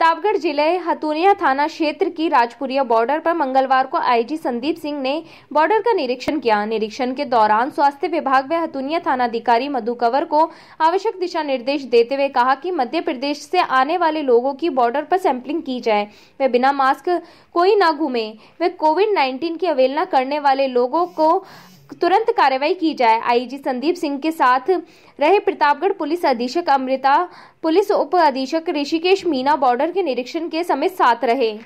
प्रतापगढ़ जिले हतुनिया थाना क्षेत्र की राजपुरिया बॉर्डर पर मंगलवार को आईजी संदीप सिंह ने बॉर्डर का निरीक्षण किया निरीक्षण के दौरान स्वास्थ्य विभाग व हतुनिया थाना अधिकारी मधु कंवर को आवश्यक दिशा निर्देश देते हुए कहा कि मध्य प्रदेश से आने वाले लोगों की बॉर्डर पर सैंपलिंग की जाए वे बिना मास्क कोई ना घूमे वे कोविड नाइन्टीन की अवेलना करने वाले लोगों को तुरंत कार्रवाई की जाए आईजी संदीप सिंह के साथ रहे प्रतापगढ़ पुलिस अधीक्षक अमृता पुलिस उप अधीक्षक ऋषिकेश मीना बॉर्डर के निरीक्षण के समय साथ रहे